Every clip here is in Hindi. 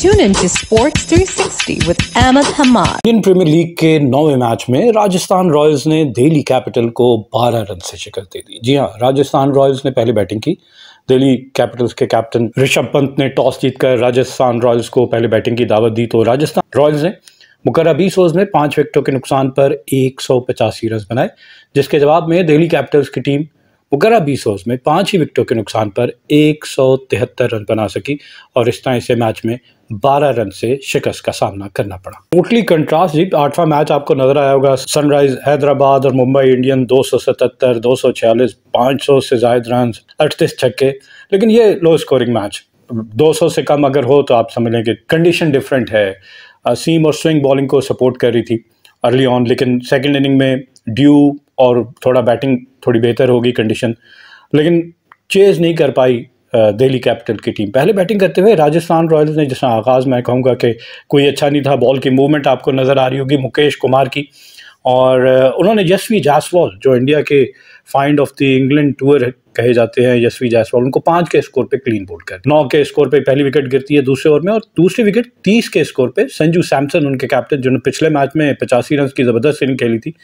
Tune in to Sports 360 with Ahmed Hamad. Indian Premier League के नौवे मैच में राजस्थान रॉयल्स ने दिल्ली कैपिटल को 12 रन से शिकस्त दे दी जी हाँ राजस्थान रॉयल्स ने पहले बैटिंग की दिल्ली कैपिटल्स के कैप्टन ऋषभ पंत ने टॉस जीतकर राजस्थान रॉयल्स को पहले बैटिंग की दावत दी तो राजस्थान रॉयल्स ने मुकर बीस ओवर में पांच विकेटों के नुकसान पर एक रन बनाए जिसके जवाब में दिल्ली कैपिटल्स की टीम वगैरह बीस ओवर्स में पाँच ही विकेटों के नुकसान पर एक रन बना सकी और इस तरह इसे मैच में 12 रन से शिकस्त का सामना करना पड़ा टोटली कंट्रास्ट जी आठवां मैच आपको नजर आया होगा सनराइज हैदराबाद और मुंबई इंडियन 277, 246, 500 से जायद रन अड़तीस छक्के लेकिन ये लो स्कोरिंग मैच 200 से कम अगर हो तो आप समझ लें कि कंडीशन डिफरेंट है सीम और स्विंग बॉलिंग को सपोर्ट कर रही थी अर्ली ऑन लेकिन सेकेंड इनिंग में ड्यू और थोड़ा बैटिंग थोड़ी बेहतर होगी कंडीशन लेकिन चेज़ नहीं कर पाई दिल्ली कैपिटल की टीम पहले बैटिंग करते हुए राजस्थान रॉयल्स ने जिसका आगाज़ मैं कहूँगा कि कोई अच्छा नहीं था बॉल की मूवमेंट आपको नज़र आ रही होगी मुकेश कुमार की और उन्होंने यशवी जायसवाल जो इंडिया के find of the England tour कहे जाते हैं यशवी जायसवाल उनको पाँच के स्कोर पे क्लीन बोल्ड कर नौ के स्कोर पे पहली विकेट गिरती है दूसरे ओवर में और दूसरी विकेट तीस के स्कोर पे संजू सैमसन उनके कैप्टन जिन्होंने पिछले मैच में पचासी रन की ज़बरदस्त इनिंग खेली थी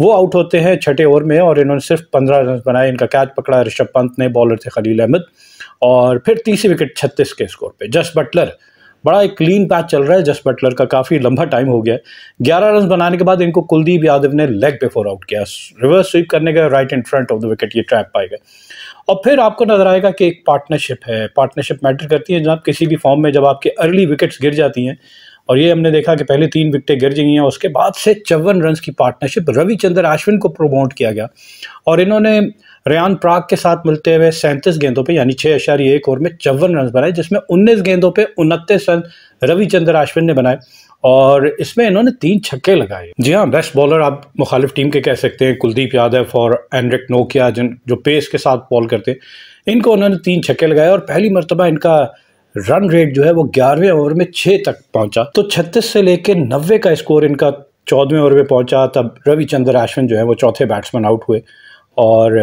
वो आउट होते हैं छठे ओवर में और इन्होंने सिर्फ पंद्रह रन बनाए इनका कैच पकड़ा ऋषभ पंत ने बॉलर थे खलील अहमद और फिर तीसरी विकेट छत्तीस के स्कोर पे जस बटलर बड़ा एक क्लीन पैच चल रहा है जस बटलर का काफ़ी लंबा टाइम हो गया है ग्यारह रन बनाने के बाद इनको कुलदीप यादव ने लेग बिफोर आउट किया रिवर्स स्वीप करने गए right in front of the wicket ये ट्रैप पाए गए और फिर आपको नजर आएगा कि एक पार्टनरशिप है पार्टनरशिप मैटर करती है जब किसी भी फॉर्म में जब आपके अर्ली विकेट्स गिर जाती हैं और ये हमने देखा कि पहले तीन विकटें गिर गई हैं उसके बाद से चौवन रन की पार्टनरशिप रविचंद्र अश्विन को प्रमोट किया गया और इन्होंने रेयान प्राग के साथ मिलते हुए सैंतीस गेंदों पे यानी छः अशारी एक ओवर में चौवन रन बनाए जिसमें उन्नीस गेंदों पे उनतीस रन रविचंद्र अश्विन ने बनाए और इसमें इन्होंने तीन छक्के लगाए जी हाँ बेस्ट बॉलर आप मुखालिफ टीम के कह सकते हैं कुलदीप यादव और एनरिक नोकिया जिन जो पेस के साथ बॉल करते हैं इनको उन्होंने तीन छक्के लगाए और पहली मरतबा इनका रन रेट जो है वो ग्यारहवें ओवर में छः तक पहुंचा तो छत्तीस से लेकर नब्बे का स्कोर इनका चौदहवें ओवर में पहुंचा तब रविचंद्र अश्विन जो है वो चौथे बैट्समैन आउट हुए और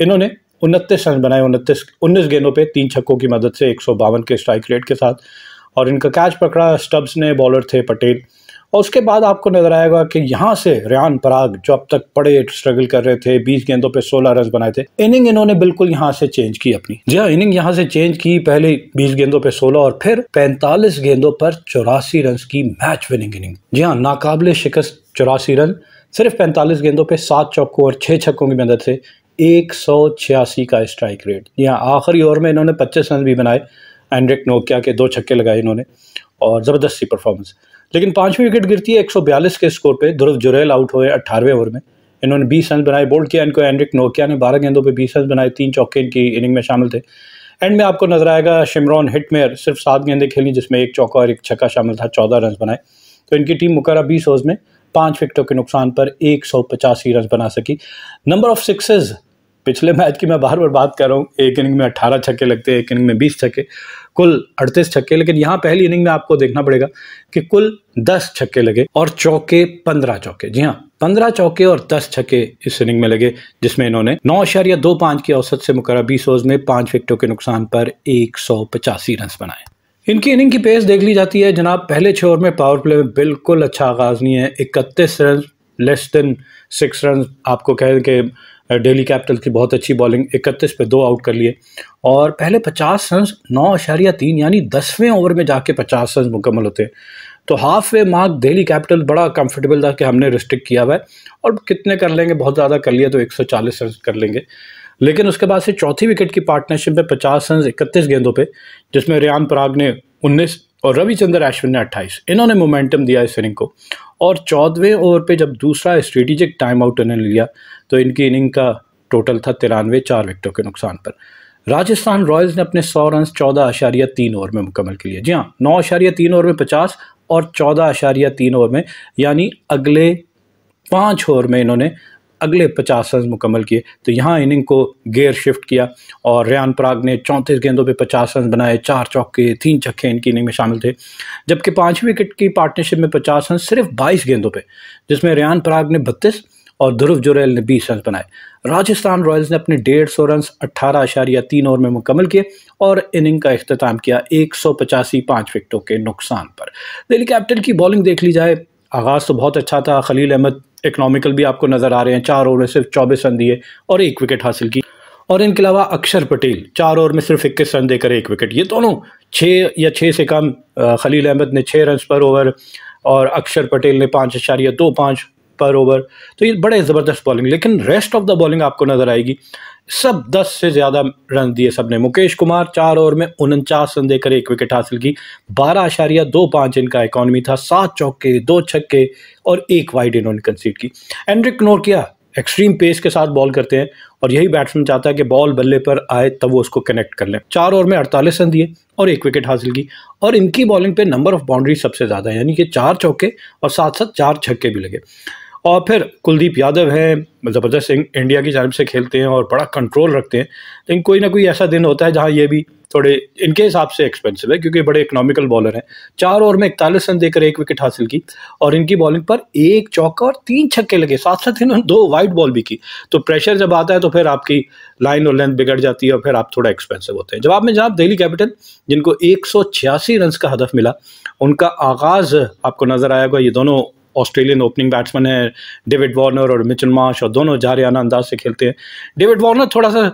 इन्होंने उनतीस रन बनाए उनतीस उन्नीस गेंदों पे तीन छक्कों की मदद से एक के स्ट्राइक रेट के साथ और इनका कैच पकड़ा स्टब्स ने बॉलर थे पटेल और उसके बाद आपको नज़र आएगा कि यहाँ से रियान पराग जो अब तक बड़े स्ट्रगल कर रहे थे बीस गेंदों पे सोलह रन बनाए थे इनिंग इन्होंने बिल्कुल यहाँ से चेंज की अपनी जी हाँ इनिंग यहाँ से चेंज की पहले बीस गेंदों पे सोलह और फिर पैंतालीस गेंदों पर चौरासी रन की मैच विनिंग इनिंग जी हाँ नाकाबले शिकस्त चौरासी रन सिर्फ पैंतालीस गेंदों पर सात चौकों और छः छक्कों की मदद से एक का स्ट्राइक रेट हाँ आखिरी ओवर में इन्होंने पच्चीस रन भी बनाए एंड्रिक नोकिया के दो छक्के लगाए इन्होंने और ज़बरदस्ती परफॉर्मेंस लेकिन पांचवी विकेट गिरती है 142 के स्कोर पे ध्रुव जुरेल आउट हुए अट्ठारहवें ओवर में इन्होंने 20 रन बनाए बोल्ड किया इनको एनरिक नोकिया ने 12 गेंदों पे 20 रन बनाए तीन चौके इनकी इनिंग में शामिल थे एंड में आपको नजर आएगा शिमरॉन हिटमेयर सिर्फ सात गेंदे खेली जिसमें एक चौका और एक छक्का शामिल था चौदह रन बनाए तो इनकी टीम मुकरा बीस ओवर में पांच विकेटों के नुकसान पर एक रन बना सकी नंबर ऑफ सिक्सेज़ पिछले मैच की मैं बार बार बात कर रहा हूँ एक इनिंग में अट्ठारह छक्के लगते हैं एक इनिंग में बीस छक्के कुल अड़तीस छक्के लेकिन यहाँ पहली इनिंग में आपको देखना पड़ेगा कि कुल दस छक्के लगे और चौके पंद्रह चौके जी हाँ पंद्रह चौके और दस छक्के इस इनिंग में लगे जिसमें इन्होंने नौ शहर या दो पांच की औसत से मुकर बीस ओवर में पांच विकेटों के नुकसान पर एक सौ पचासी रन बनाए इनकी इनिंग की पेस देख ली जाती है जनाब पहले छः ओवर में पावर प्ले में बिल्कुल अच्छा आगाज़ नहीं है इकतीस run less than six run आपको कहें कि डेली कैपिटल की बहुत अच्छी बॉलिंग इकतीस पे दो आउट कर लिए और पहले पचास रन नौ अशारिया तीन यानी दसवें ओवर में जाके पचास रन मुकम्मल होते हैं तो half way mark Delhi capital बड़ा कंफर्टेबल था कि हमने रिस्ट्रिक्ट किया हुआ है और कितने कर लेंगे बहुत ज़्यादा कर लिया तो 140 रन कर लेंगे लेकिन उसके बाद से चौथी विकेट की पार्टनरशिप में 50 रन इकतीस गेंदों पे जिसमें रियान पराग ने 19 और रविचंद्र अश्विन ने 28 इन्होंने मोमेंटम दिया इस इनिंग को और चौदहवें ओवर पे जब दूसरा स्ट्रेटिजिक टाइम आउट इन्होंने लिया तो इनकी इनिंग का टोटल था तिरानवे चार विकेटों के नुकसान पर राजस्थान रॉयल्स ने अपने सौ रन चौदह आशारिया तीन ओवर में मुकम्मल के लिए जी हाँ नौ आशारिया तीन ओवर में पचास और चौदह आशारिया तीन ओवर में यानी अगले पाँच ओवर में इन्होंने अगले पचास रन मुकम्मल किए तो यहाँ इनिंग को गेयर शिफ्ट किया और रेयान पराग ने चौंतीस गेंदों पे पचास रन बनाए चार चौके तीन छक्के इनकी इनिंग में शामिल थे जबकि पाँच विकेट की पार्टनरशिप में पचास रन सिर्फ बाईस गेंदों पर जिसमें रियान पराग ने बत्तीस और ध्रुव जुरैल ने बीस रन बनाए राजस्थान रॉयल्स ने अपने डेढ़ सौ रन अट्ठारह आशारिया तीन ओवर में मुकम्मल किए और इनिंग का अख्ताम किया एक सौ पचासी पाँच विकटों के नुकसान पर दिल्ली कैपिटल की बॉलिंग देख ली जाए आगाज़ तो बहुत अच्छा था खलील अहमद इकनॉमिकल भी आपको नज़र आ रहे हैं चार ओवर में सिर्फ चौबीस रन दिए और एक विकेट हासिल की और इनके अलावा अक्षर पटेल चार ओवर में सिर्फ इक्कीस रन देकर एक विकेट ये दोनों छः या छः से कम खलील अहमद ने छः रन पर ओवर और अक्षर पटेल ने पाँच अशारिया दो पाँच पर ओवर तो ये बड़े ज़बरदस्त बॉलिंग लेकिन रेस्ट ऑफ द बॉलिंग आपको नज़र आएगी सब दस से ज़्यादा रन दिए सबने मुकेश कुमार चार ओवर में उनचास रन देकर एक विकेट हासिल की बारह आशारिया दो पाँच इनका इकॉनमी था सात चौके दो छक्के और एक वाइड इन्होंने कंसीड की एंड्रिक किया एक्सट्रीम पेस के साथ बॉल करते हैं और यही बैट्समैन चाहता है कि बॉल बल्ले पर आए तब वो उसको कनेक्ट कर लें चार ओवर में अड़तालीस रन दिए और एक विकेट हासिल की और इनकी बॉलिंग पे नंबर ऑफ बाउंड्री सबसे ज़्यादा है यानी कि चार चौके और साथ साथ चार छक्के भी लगे और फिर कुलदीप यादव हैं ज़बरदस्त इंडिया की जानब से खेलते हैं और बड़ा कंट्रोल रखते हैं लेकिन कोई ना कोई ऐसा दिन होता है जहाँ ये भी थोड़े इनके हिसाब से एक्सपेंसिव है क्योंकि बड़े इकोनॉमिकल बॉलर हैं चार ओवर में इकतालीस रन देकर एक विकेट हासिल की और इनकी बॉलिंग पर एक चौका और तीन छक्के लगे साथ साथ इन्होंने दो वाइड बॉल भी की तो प्रेशर जब आता है तो फिर आपकी लाइन और लेंथ बिगड़ जाती है और फिर आप थोड़ा एक्सपेंसिव होते हैं जवाब में जहाँ दिल्ली कैपिटल जिनको एक सौ का हदफ मिला उनका आगाज़ आपको नज़र आएगा ये दोनों ऑस्ट्रेलियन ओपनिंग बैट्समैन है डेविड वार्नर और मिचन माश और दोनों जारियाना अंदाज से खेलते हैं डेविड वार्नर थोड़ा सा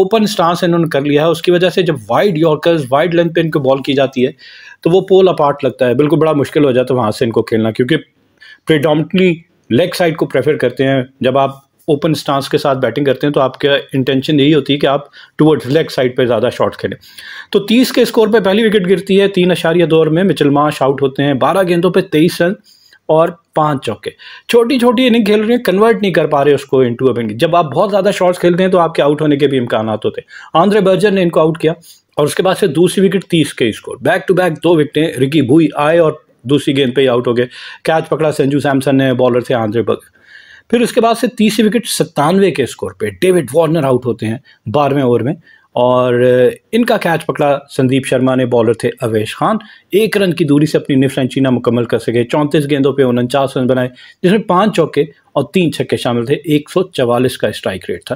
ओपन स्टांस इन्होंने कर लिया है उसकी वजह से जब वाइड यॉर्कर्स वाइड लेंथ पे इनको बॉल की जाती है तो वो पोल अपार्ट लगता है बिल्कुल बड़ा मुश्किल हो जाता है वहाँ से इनको खेलना क्योंकि प्रिडामटली लेग साइड को प्रेफर करते हैं जब आप ओपन स्टांस के साथ बैटिंग करते हैं तो आपका इंटेंशन यही होती है कि आप टूवर्ड्स लेग साइड पर ज़्यादा शॉट खेलें तो तीस के स्कोर पर पहली विकेट गिरती है तीन अशारिया दौर में मिचलमा आउट होते हैं बारह गेंदों पर तेईस रन और पांच चौके छोटी छोटी इनिंग खेल रहे हैं कन्वर्ट नहीं कर पा रहे उसको इनटू अ जब आप बहुत ज़्यादा शॉट्स खेलते हैं तो आपके आउट होने के भी इम्कान होते हैं आंध्रे बर्जर ने इनको आउट किया और उसके बाद से दूसरी विकेट तीस के स्कोर बैक टू बैक दो विकेटें रिकी भूई आए और दूसरी गेंद पे ही आउट हो गए कैच पकड़ा संजू सैमसन ने बॉलर थे आंध्रे बर्जर फिर उसके बाद से तीसरी विकेट सत्तानवे के स्कोर पे डेविड वार्नर आउट होते हैं बारहवें ओवर में और इनका कैच पकड़ा संदीप शर्मा ने बॉलर थे अवेश खान एक रन की दूरी से अपनी निफ्रेंचीना मुकम्मल कर सके चौंतीस गेंदों पे उनचास रन बनाए जिसमें पांच चौके और तीन छक्के शामिल थे चवालीस का स्ट्राइक रेट था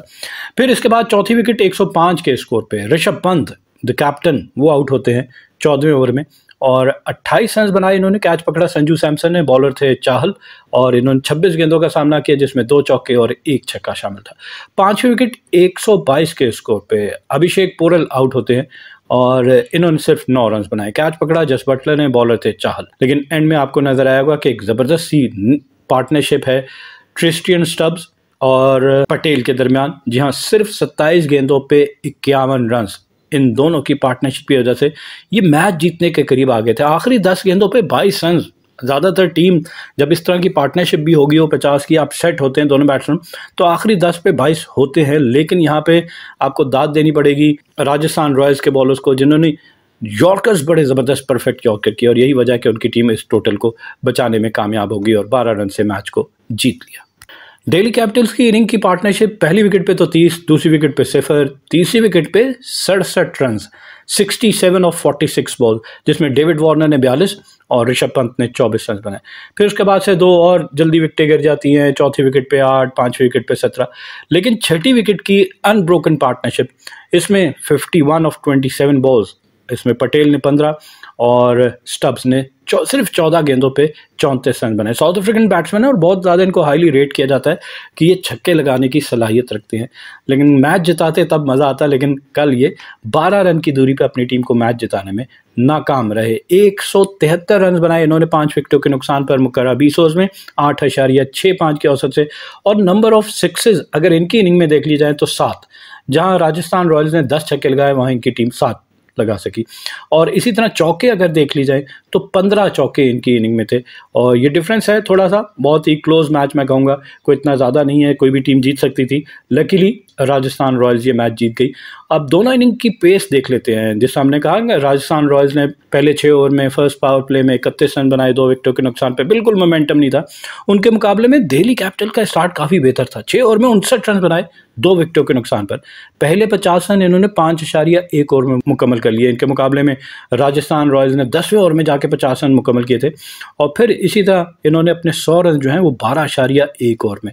फिर इसके बाद चौथी विकेट 105 के स्कोर पे ऋषभ पंत द कैप्टन वो आउट होते हैं चौदहवें ओवर में और 28 रन बनाए इन्होंने कैच पकड़ा संजू सैमसन ने बॉलर थे चाहल और इन्होंने 26 गेंदों का सामना किया जिसमें दो चौके और एक छक्का शामिल था पांचवें विकेट 122 के स्कोर पे अभिषेक पोरल आउट होते हैं और इन्होंने सिर्फ नौ रन बनाए कैच पकड़ा जस बटलर ने बॉलर थे चाहल लेकिन एंड में आपको नजर आएगा कि एक ज़बरदस्त सी पार्टनरशिप है क्रिस्टियन स्टब्स और पटेल के दरमियान जी हाँ सिर्फ 27 गेंदों पे इक्यावन रन इन दोनों की पार्टनरशिप की वजह से ये मैच जीतने के करीब आ गए थे आखिरी दस गेंदों पर बाईस रन ज़्यादातर टीम जब इस तरह की पार्टनरशिप भी होगी हो पचास की आप सेट होते हैं दोनों बैट्समैन तो आखिरी दस पे बाईस होते हैं लेकिन यहाँ पे आपको दाद देनी पड़ेगी राजस्थान रॉयल्स के बॉलर्स को जिन्होंने यॉर्कर्स बड़े ज़बरदस्त परफेक्ट यॉर्कर किए और यही वजह कि उनकी टीम इस टोटल को बचाने में कामयाब होगी और बारह रन से मैच को जीत लिया डेली कैपिटल्स की इनिंग की पार्टनरशिप पहली विकेट पे तो तीस दूसरी विकेट पे सिफर तीसरी विकेट पे सड़सठ run sixty seven off forty six ball जिसमें डेविड वार्नर ने बयालीस और ऋषभ पंत ने चौबीस रन बनाए फिर उसके बाद से दो और जल्दी विकटें गिर जाती हैं चौथी विकेट पे आठ पाँचवीं विकेट पे सत्रह लेकिन छठी विकेट की अनब्रोकन पार्टनरशिप इसमें fifty one off twenty seven balls इसमें पटेल ने पंद्रह और स्टब्स ने सिर्फ चौदह गेंदों पे चौंतीस रन बनाए साउथ अफ्रीकन बैट्समैन है और बहुत ज़्यादा इनको हाईली रेट किया जाता है कि ये छक्के लगाने की सलाहियत रखते हैं लेकिन मैच जिताते तब मज़ा आता लेकिन कल ये बारह रन की दूरी पर अपनी टीम को मैच जिताने में नाकाम रहे एक रन बनाए इन्होंने पाँच विकेटों के नुकसान पर मुकर बीस ओवर में आठ अशारिया छः पाँच के औसत से और नंबर ऑफ सिक्सेज अगर इनकी इनिंग में देख ली जाए तो सात जहां राजस्थान रॉयल्स ने दस छक्के लगाए वहां इनकी टीम सात लगा सकी और इसी तरह चौके अगर देख ली जाए तो पंद्रह चौके इनकी इनिंग में थे और ये डिफरेंस है थोड़ा सा बहुत ही क्लोज मैच मैं कहूँगा कोई इतना ज़्यादा नहीं है कोई भी टीम जीत सकती थी लकीली राजस्थान रॉयल्स ये मैच जीत गई अब दोनों इनिंग की पेस देख लेते हैं जिस हमने कहा राजस्थान रॉयल्स ने पहले छः ओवर में फर्स्ट पावर प्ले में इकतीस रन बनाए दो विकेटों के नुकसान पर बिल्कुल मोमेंटम नहीं था उनके मुकाबले में दिल्ली कैपिटल का स्टार्ट काफ़ी बेहतर था छः ओवर में उनसठ रन बनाए दो विकेटों के नुकसान पर पहले पचास रन इन्होंने पाँच इशारिया एक ओवर में मुकम्मल कर लिए इनके मुकाबले में राजस्थान रॉयल्स ने दसवें ओवर में जाके पचास रन मुकम्मल किए थे और फिर इसी तरह इन्होंने अपने सौ रन जो हैं वो बारह इशारिया एक ओवर में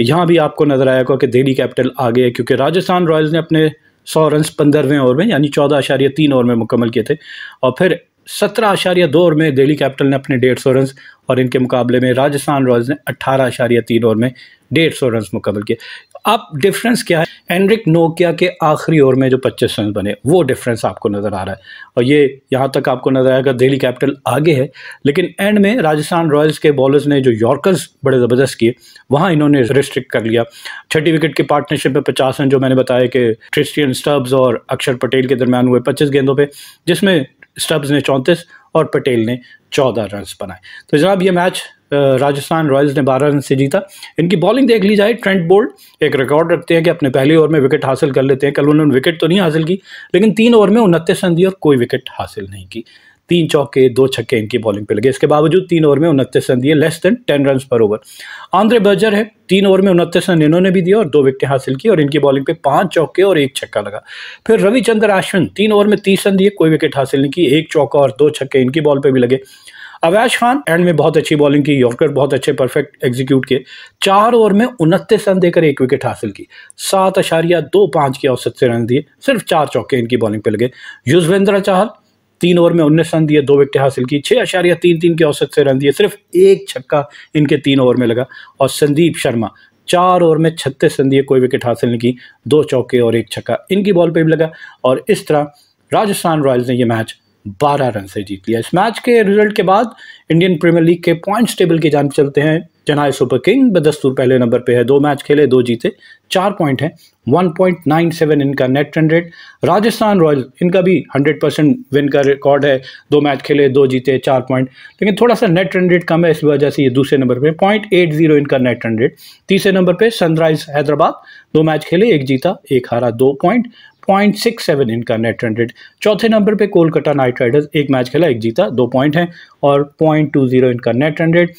यहाँ भी आपको नज़र आएगा कि दिल्ली कैपिटल आगे है क्योंकि राजस्थान रॉयल्स ने अपने सौ रन पंद्रहवें ओवर में यानी चौदह आशार्य तीन ओवर में मुकम्मल किए थे और फिर सत्रह आशार्य दो ओवर में दिल्ली कैपिटल ने अपने डेढ़ सौ रन और इनके मुकाबले में राजस्थान रॉयल्स ने अट्ठारह आशार्य तीन ओवर में डेढ़ सौ रन मुकम्मल किए अब डिफरेंस क्या है एनरिक नोकिया के आखिरी ओवर में जो पच्चीस रन बने वो डिफरेंस आपको नज़र आ रहा है और ये यहाँ तक आपको नज़र आएगा दिल्ली कैपिटल आगे है लेकिन एंड में राजस्थान रॉयल्स के बॉलर्स ने जो यॉर्कर्स बड़े ज़बरदस्त किए वहाँ इन्होंने रिस्ट्रिक्ट कर लिया छठी विकेट की पार्टनरशिप में पचास रन जो मैंने बताया कि क्रिस्टियन स्टब्स और अक्षर पटेल के दरमियान हुए पच्चीस गेंदों पर जिसमें स्टब्स ने चौंतीस और पटेल ने चौदह रन बनाए तो जनाब ये मैच राजस्थान रॉयल्स ने बारह रन से जीता इनकी बॉलिंग देख ली जाए ट्रेंट बोल्ट एक रिकॉर्ड रखते हैं कि अपने पहले ओवर में विकेट हासिल कर लेते हैं कल उन्होंने विकेट तो नहीं हासिल की लेकिन तीन ओवर में उनतीस रन दिए और कोई विकेट हासिल नहीं की तीन चौके दो छक्के इनकी बॉलिंग पे लगे इसके बावजूद तीन ओवर में उनतीस रन दिए लेस देन टेन रन पर ओवर आंध्र बर्जर है तीन ओवर में उनतीस रन इन्होंने भी दिया और दो विकेटें हासिल की और इनकी बॉलिंग पे पांच चौके और एक छक्का लगा फिर रविचंद्र आश्विन तीन ओवर में तीस रन दिए कोई विकेट हासिल नहीं की एक चौका और दो छक्के इनकी बॉल पर भी लगे अवैश खान एंड में बहुत अच्छी बॉलिंग की यॉर्कर बहुत अच्छे परफेक्ट एग्जीक्यूट किए चार ओवर में उनतीस रन देकर एक विकेट हासिल की सात अशारिया दो पाँच के औसत से रन दिए सिर्फ चार चौके इनकी बॉलिंग पर लगे युजवेंद्र चाहल तीन ओवर में उन्नीस रन दिए दो विकेट हासिल की छः अशारिया तीन तीन के औसत से रन दिए सिर्फ एक छक्का इनके तीन ओवर में लगा और संदीप शर्मा चार ओवर में छत्तीस रन दिए कोई विकेट हासिल नहीं की दो चौके और एक छक्का इनकी बॉल पर भी लगा और इस तरह राजस्थान रॉयल्स ने ये मैच बारह रन से जीत लिया इस मैच के रिजल्ट के बाद इंडियन प्रीमियर लीग के पॉइंट्स टेबल की जानते चलते हैं चेन्नई सुपर किंग बदस्तूर पहले नंबर पे है दो मैच खेले दो जीते चार पॉइंट हैं 1.97 इनका net run rate Rajasthan royal इनका भी 100 परसेंट विन का रिकॉर्ड है दो मैच खेले दो जीते चार पॉइंट लेकिन थोड़ा सा नेट रन रेट कम है इस वजह से ये दूसरे नंबर पे पॉइंट एट जीरो इनका नेट रन रेट तीसरे नंबर पे सनराइज हैदराबाद दो मैच खेले एक जीता एक हारा दो पॉइंट पॉइंट सिक्स सेवन इनका नेट रन रेट चौथे नंबर पे कोलकाता नाइट राइडर्स एक मैच खेला एक जीता दो पॉइंट हैं और पॉइंट टू जीरो इनका नेट रन रेट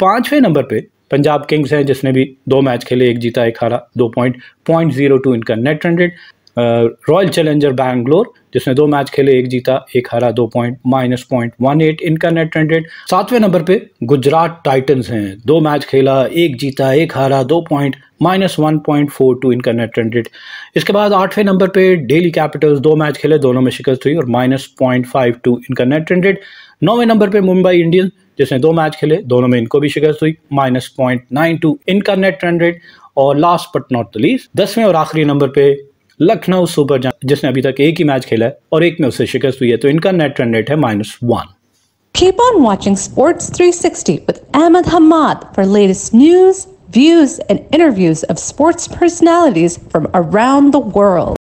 पाँचवें नंबर पे पंजाब किंग्स हैं जिसने भी दो मैच खेले एक जीता एक हारा दो पॉइंट पॉइंट जीरो टू इनका net run rate royal challenger Bangalore जिसने दो मैच खेले एक जीता एक हारा दो point minus point one eight इनका नेट रेंडेड सातवें नंबर पे गुजरात टाइटंस हैं दो मैच खेला एक जीता एक हारा दो point minus one point four two इनका नेट रेंडेड इसके बाद आठवें नंबर पे डेली कैपिटल्स दो मैच खेले दोनों में शिकस्त हुई और माइनस पॉइंट फाइव टू इनका नेट रेंडेड नौवें नंबर पे मुंबई इंडियंस जिसने दो मैच खेले दोनों में इनको भी शिकस्त हुई माइनस पॉइंट नाइन टू इनका नेट रेंडेड और last but not the least दसवें और आखिरी नंबर पे लखनऊ सुपर जिसने अभी तक एक ही मैच खेला है और एक में उसे शिकस्त हुई है तो इनका नेट रन रेट है minus one Keep on watching Sports 360 with Ahmed Hamad for latest news, views, and interviews of sports personalities from around the world.